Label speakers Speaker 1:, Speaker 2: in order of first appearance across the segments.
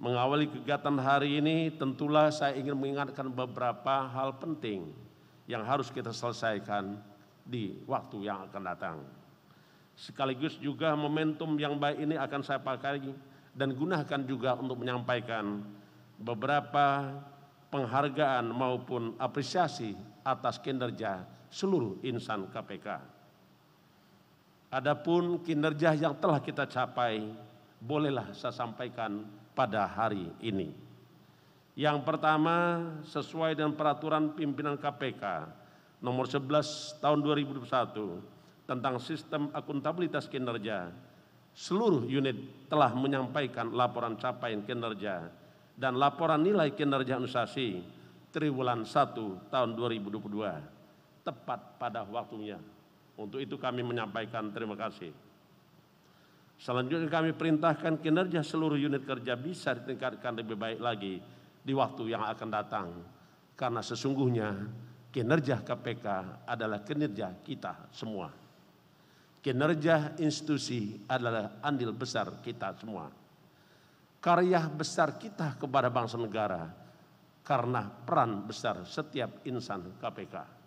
Speaker 1: Mengawali kegiatan hari ini tentulah saya ingin mengingatkan beberapa hal penting yang harus kita selesaikan di waktu yang akan datang. Sekaligus juga momentum yang baik ini akan saya pakai dan gunakan juga untuk menyampaikan beberapa penghargaan maupun apresiasi atas kinerja seluruh insan KPK. Adapun kinerja yang telah kita capai, bolehlah saya sampaikan pada hari ini. Yang pertama, sesuai dengan peraturan pimpinan KPK nomor 11 tahun 2021 tentang sistem akuntabilitas kinerja, seluruh unit telah menyampaikan laporan capaian kinerja dan laporan nilai kinerja anusasi triwulan 1 tahun 2022 tepat pada waktunya. Untuk itu kami menyampaikan terima kasih. Selanjutnya kami perintahkan kinerja seluruh unit kerja bisa ditingkatkan lebih baik lagi di waktu yang akan datang. Karena sesungguhnya kinerja KPK adalah kinerja kita semua. Kinerja institusi adalah andil besar kita semua. Karya besar kita kepada bangsa negara karena peran besar setiap insan KPK.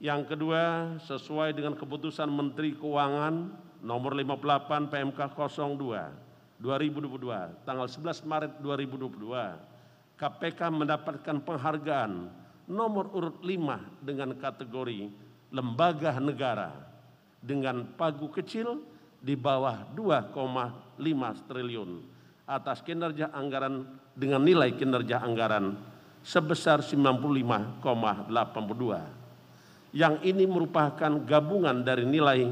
Speaker 1: Yang kedua, sesuai dengan keputusan Menteri Keuangan nomor 58 PMK 02 2022 tanggal 11 Maret 2022, KPK mendapatkan penghargaan nomor urut 5 dengan kategori lembaga negara dengan pagu kecil di bawah 2,5 triliun atas kinerja anggaran dengan nilai kinerja anggaran sebesar 95,82 yang ini merupakan gabungan dari nilai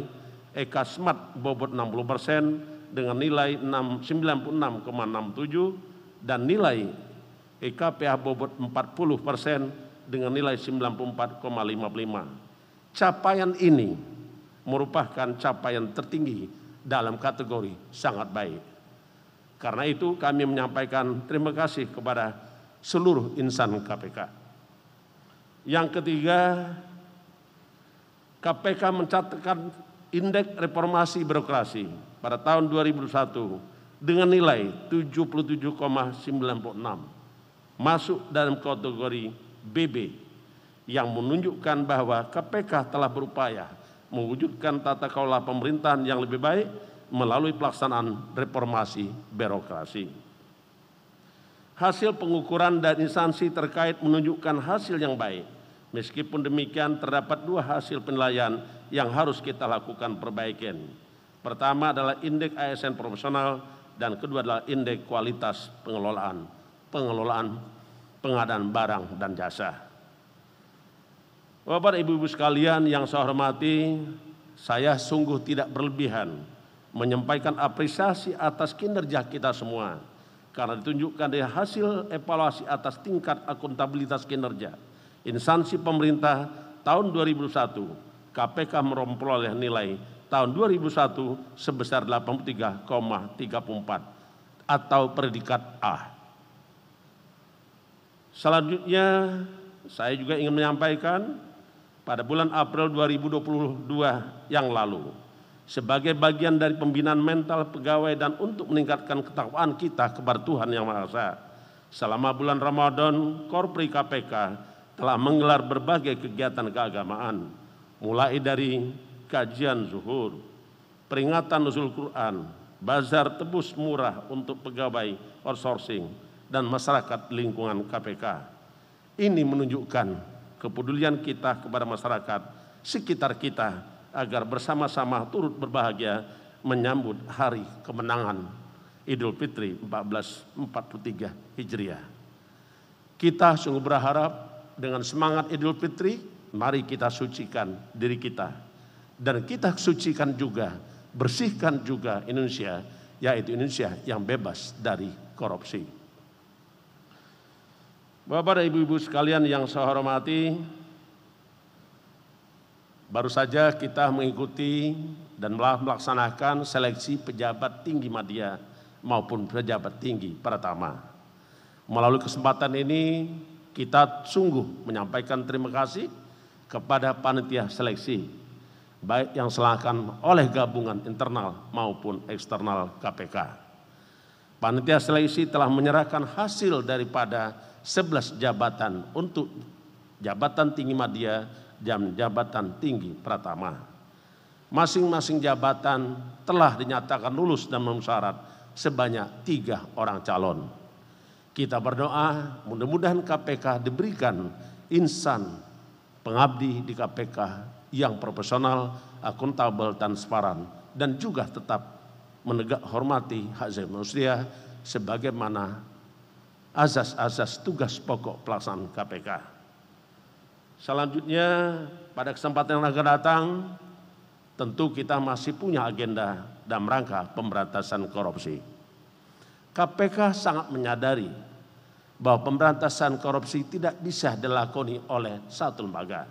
Speaker 1: Eka Smart bobot 60% persen dengan nilai 96,67 dan nilai Eka PH bobot 40% persen dengan nilai 94,55. Capaian ini merupakan capaian tertinggi dalam kategori sangat baik. Karena itu kami menyampaikan terima kasih kepada seluruh insan KPK. Yang ketiga, KPK mencatatkan indeks reformasi birokrasi pada tahun 2001 dengan nilai 77,96 masuk dalam kategori BB yang menunjukkan bahwa KPK telah berupaya mewujudkan tata kelola pemerintahan yang lebih baik melalui pelaksanaan reformasi birokrasi. Hasil pengukuran dan instansi terkait menunjukkan hasil yang baik Meskipun demikian terdapat dua hasil penilaian yang harus kita lakukan perbaikan. Pertama adalah indeks ASN profesional dan kedua adalah indeks kualitas pengelolaan, pengelolaan pengadaan barang dan jasa. Bapak Ibu-ibu sekalian yang saya hormati, saya sungguh tidak berlebihan menyampaikan apresiasi atas kinerja kita semua karena ditunjukkan dari hasil evaluasi atas tingkat akuntabilitas kinerja instansi pemerintah tahun 2001 KPK memperoleh ya nilai tahun 2001 sebesar 83,34 atau predikat A. Selanjutnya saya juga ingin menyampaikan pada bulan April 2022 yang lalu sebagai bagian dari pembinaan mental pegawai dan untuk meningkatkan ketakwaan kita kepada Tuhan Yang Maha Esa. Selama bulan Ramadan, Korpri KPK telah menggelar berbagai kegiatan keagamaan, mulai dari kajian zuhur, peringatan nuzul Quran, bazar tebus murah untuk pegawai outsourcing dan masyarakat lingkungan KPK. Ini menunjukkan kepedulian kita kepada masyarakat sekitar kita agar bersama-sama turut berbahagia menyambut hari kemenangan Idul Fitri 1443 Hijriah. Kita sungguh berharap dengan semangat Idul Fitri, mari kita sucikan diri kita. Dan kita sucikan juga, bersihkan juga Indonesia, yaitu Indonesia yang bebas dari korupsi. Bapak dan Ibu-Ibu sekalian yang saya hormati, baru saja kita mengikuti dan melaksanakan seleksi pejabat tinggi media maupun pejabat tinggi pertama. Melalui kesempatan ini, kita sungguh menyampaikan terima kasih kepada panitia seleksi, baik yang selahkan oleh gabungan internal maupun eksternal KPK. Panitia seleksi telah menyerahkan hasil daripada 11 jabatan untuk jabatan tinggi media dan jabatan tinggi Pratama. Masing-masing jabatan telah dinyatakan lulus dan memenuhi syarat sebanyak tiga orang calon. Kita berdoa mudah-mudahan KPK diberikan insan pengabdi di KPK yang profesional, akuntabel, transparan dan juga tetap menegak hormati hak asasi manusia sebagaimana azas-azas tugas pokok pelaksanaan KPK. Selanjutnya pada kesempatan yang akan datang tentu kita masih punya agenda dan rangka pemberantasan korupsi. KPK sangat menyadari bahwa pemberantasan korupsi tidak bisa dilakoni oleh satu lembaga,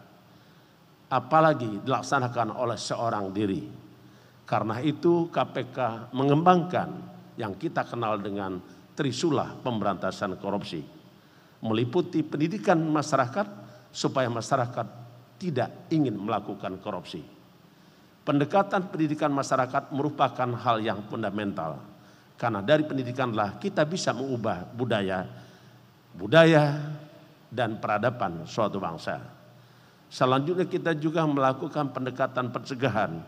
Speaker 1: apalagi dilaksanakan oleh seorang diri. Karena itu KPK mengembangkan yang kita kenal dengan Trisula pemberantasan korupsi, meliputi pendidikan masyarakat supaya masyarakat tidak ingin melakukan korupsi. Pendekatan pendidikan masyarakat merupakan hal yang fundamental, karena dari pendidikanlah kita bisa mengubah budaya budaya, dan peradaban suatu bangsa. Selanjutnya kita juga melakukan pendekatan pencegahan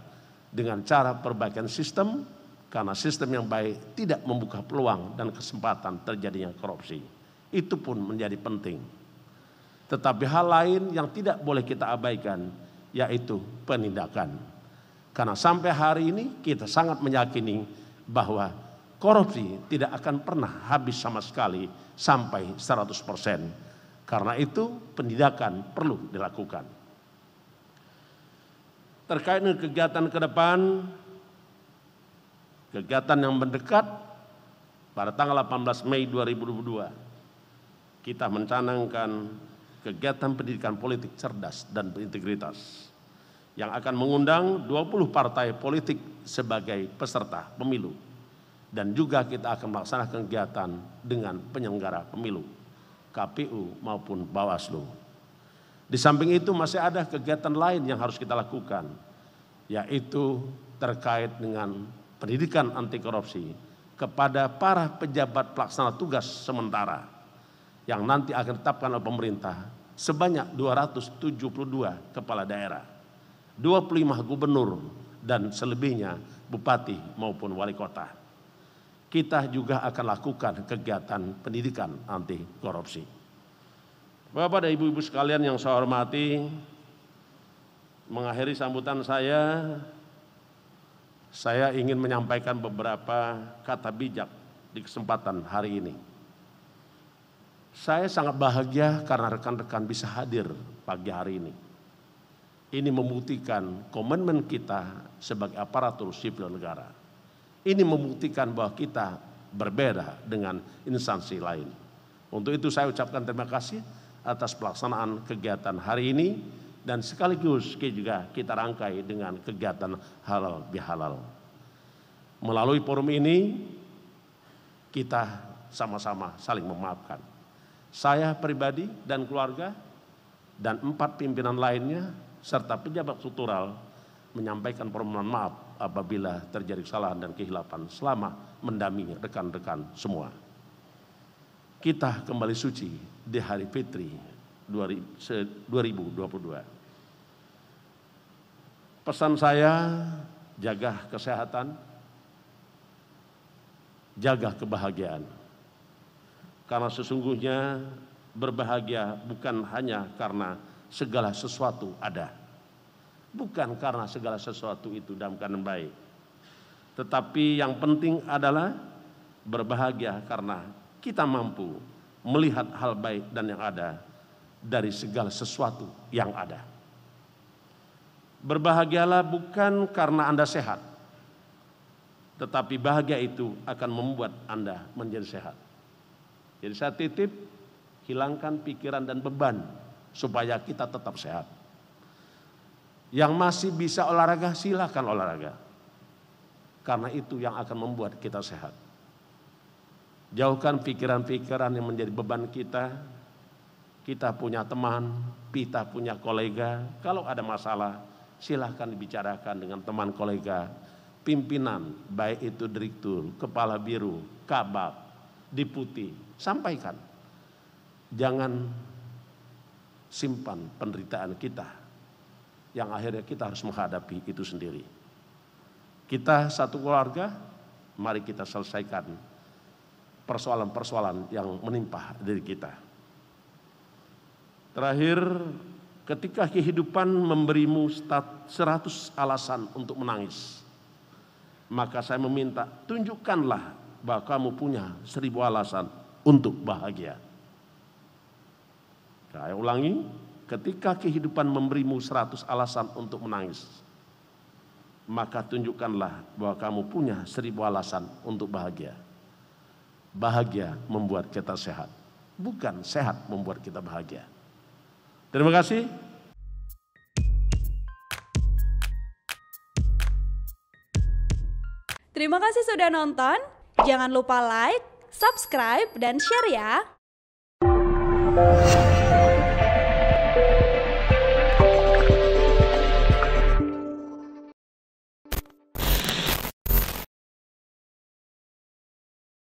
Speaker 1: dengan cara perbaikan sistem karena sistem yang baik tidak membuka peluang dan kesempatan terjadinya korupsi. Itu pun menjadi penting. Tetapi hal lain yang tidak boleh kita abaikan yaitu penindakan. Karena sampai hari ini kita sangat meyakini bahwa korupsi tidak akan pernah habis sama sekali sampai 100%. Karena itu pendidikan perlu dilakukan. Terkait dengan kegiatan ke depan, kegiatan yang mendekat pada tanggal 18 Mei 2022, kita mencanangkan kegiatan pendidikan politik cerdas dan berintegritas yang akan mengundang 20 partai politik sebagai peserta pemilu dan juga kita akan melaksanakan kegiatan dengan penyelenggara pemilu, KPU maupun Bawaslu. Di samping itu masih ada kegiatan lain yang harus kita lakukan, yaitu terkait dengan pendidikan anti korupsi kepada para pejabat pelaksana tugas sementara yang nanti akan ditetapkan oleh pemerintah sebanyak 272 kepala daerah, 25 gubernur dan selebihnya bupati maupun wali kota kita juga akan lakukan kegiatan pendidikan anti korupsi. Bapak dan Ibu-ibu sekalian yang saya hormati, mengakhiri sambutan saya, saya ingin menyampaikan beberapa kata bijak di kesempatan hari ini. Saya sangat bahagia karena rekan-rekan bisa hadir pagi hari ini. Ini membuktikan komitmen kita sebagai aparatur sipil negara ini membuktikan bahwa kita berbeda dengan instansi lain. Untuk itu saya ucapkan terima kasih atas pelaksanaan kegiatan hari ini dan sekaligus juga kita rangkai dengan kegiatan halal bihalal. Melalui forum ini kita sama-sama saling memaafkan. Saya pribadi dan keluarga dan empat pimpinan lainnya serta pejabat struktural menyampaikan permohonan maaf apabila terjadi kesalahan dan kehilapan selama mendampingi rekan-rekan semua. Kita kembali suci di hari Fitri 2022. Pesan saya jaga kesehatan, jaga kebahagiaan. Karena sesungguhnya berbahagia bukan hanya karena segala sesuatu ada Bukan karena segala sesuatu itu dalam keadaan baik. Tetapi yang penting adalah berbahagia karena kita mampu melihat hal baik dan yang ada dari segala sesuatu yang ada. Berbahagialah bukan karena Anda sehat, tetapi bahagia itu akan membuat Anda menjadi sehat. Jadi saya titip, hilangkan pikiran dan beban supaya kita tetap sehat. Yang masih bisa olahraga silahkan olahraga. Karena itu yang akan membuat kita sehat. Jauhkan pikiran-pikiran yang menjadi beban kita. Kita punya teman, kita punya kolega. Kalau ada masalah, silahkan dibicarakan dengan teman kolega. Pimpinan, baik itu direktur, kepala biru, kabab, diputi, sampaikan. Jangan simpan penderitaan kita yang akhirnya kita harus menghadapi itu sendiri. Kita satu keluarga, mari kita selesaikan persoalan-persoalan yang menimpa diri kita. Terakhir, ketika kehidupan memberimu 100 alasan untuk menangis, maka saya meminta tunjukkanlah bahwa kamu punya seribu alasan untuk bahagia. Saya ulangi, Ketika kehidupan memberimu seratus alasan untuk menangis, maka tunjukkanlah bahwa kamu punya seribu alasan untuk bahagia. Bahagia membuat kita sehat, bukan sehat membuat kita bahagia. Terima kasih. Terima kasih sudah nonton. Jangan lupa like, subscribe, dan share ya.